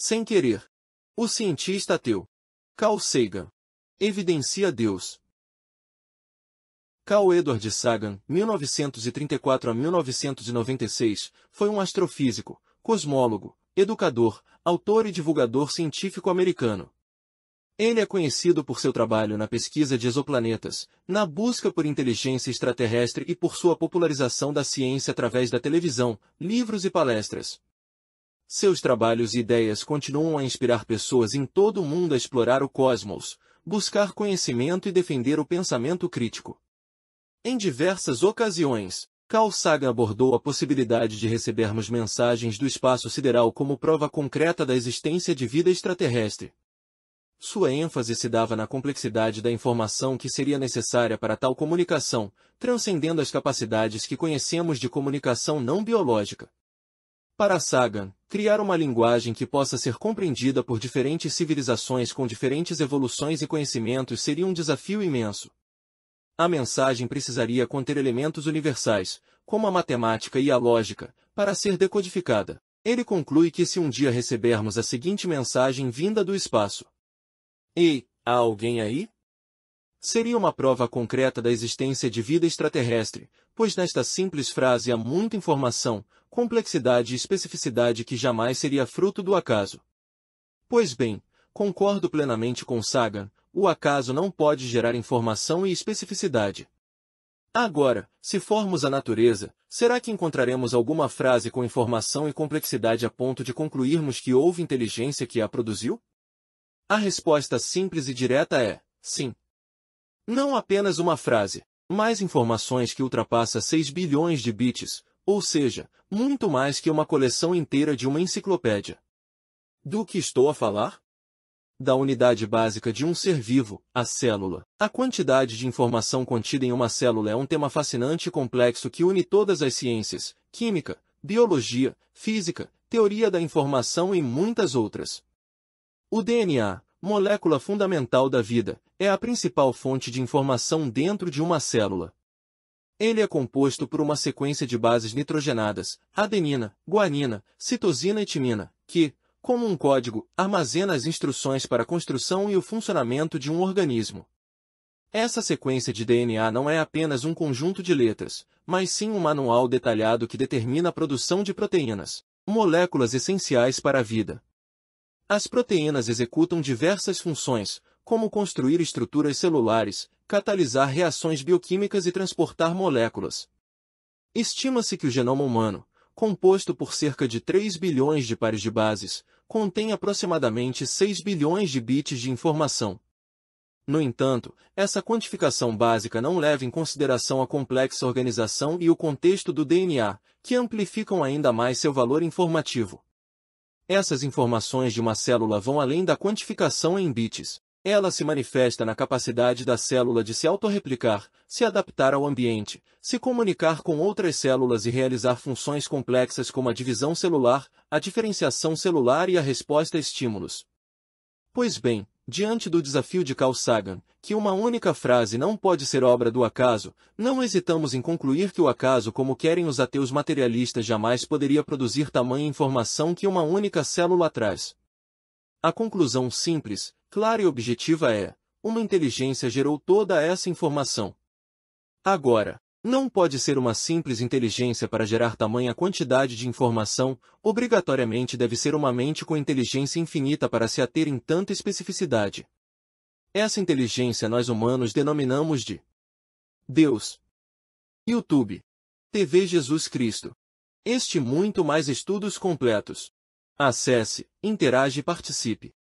Sem querer. O cientista ateu. Carl Sagan. Evidencia Deus. Carl Edward Sagan, 1934 a 1996, foi um astrofísico, cosmólogo, educador, autor e divulgador científico americano. Ele é conhecido por seu trabalho na pesquisa de exoplanetas, na busca por inteligência extraterrestre e por sua popularização da ciência através da televisão, livros e palestras. Seus trabalhos e ideias continuam a inspirar pessoas em todo o mundo a explorar o cosmos, buscar conhecimento e defender o pensamento crítico. Em diversas ocasiões, Carl Sagan abordou a possibilidade de recebermos mensagens do espaço sideral como prova concreta da existência de vida extraterrestre. Sua ênfase se dava na complexidade da informação que seria necessária para tal comunicação, transcendendo as capacidades que conhecemos de comunicação não biológica. Para Sagan, criar uma linguagem que possa ser compreendida por diferentes civilizações com diferentes evoluções e conhecimentos seria um desafio imenso. A mensagem precisaria conter elementos universais, como a matemática e a lógica, para ser decodificada. Ele conclui que se um dia recebermos a seguinte mensagem vinda do espaço: Ei, há alguém aí? Seria uma prova concreta da existência de vida extraterrestre, pois nesta simples frase há muita informação, complexidade e especificidade que jamais seria fruto do acaso. Pois bem, concordo plenamente com Sagan, o acaso não pode gerar informação e especificidade. Agora, se formos à natureza, será que encontraremos alguma frase com informação e complexidade a ponto de concluirmos que houve inteligência que a produziu? A resposta simples e direta é, sim. Não apenas uma frase, mais informações que ultrapassa 6 bilhões de bits, ou seja, muito mais que uma coleção inteira de uma enciclopédia. Do que estou a falar? Da unidade básica de um ser vivo, a célula. A quantidade de informação contida em uma célula é um tema fascinante e complexo que une todas as ciências, química, biologia, física, teoria da informação e muitas outras. O DNA, molécula fundamental da vida, é a principal fonte de informação dentro de uma célula. Ele é composto por uma sequência de bases nitrogenadas, adenina, guanina, citosina e timina, que, como um código, armazena as instruções para a construção e o funcionamento de um organismo. Essa sequência de DNA não é apenas um conjunto de letras, mas sim um manual detalhado que determina a produção de proteínas, moléculas essenciais para a vida. As proteínas executam diversas funções, como construir estruturas celulares, catalisar reações bioquímicas e transportar moléculas. Estima-se que o genoma humano, composto por cerca de 3 bilhões de pares de bases, contém aproximadamente 6 bilhões de bits de informação. No entanto, essa quantificação básica não leva em consideração a complexa organização e o contexto do DNA, que amplificam ainda mais seu valor informativo. Essas informações de uma célula vão além da quantificação em bits. Ela se manifesta na capacidade da célula de se autorreplicar, se adaptar ao ambiente, se comunicar com outras células e realizar funções complexas como a divisão celular, a diferenciação celular e a resposta a estímulos. Pois bem, Diante do desafio de Carl Sagan, que uma única frase não pode ser obra do acaso, não hesitamos em concluir que o acaso como querem os ateus materialistas jamais poderia produzir tamanha informação que uma única célula traz. A conclusão simples, clara e objetiva é, uma inteligência gerou toda essa informação. Agora, não pode ser uma simples inteligência para gerar tamanha quantidade de informação, obrigatoriamente deve ser uma mente com inteligência infinita para se ater em tanta especificidade. Essa inteligência nós humanos denominamos de Deus, YouTube, TV Jesus Cristo. Este muito mais estudos completos. Acesse, interage e participe.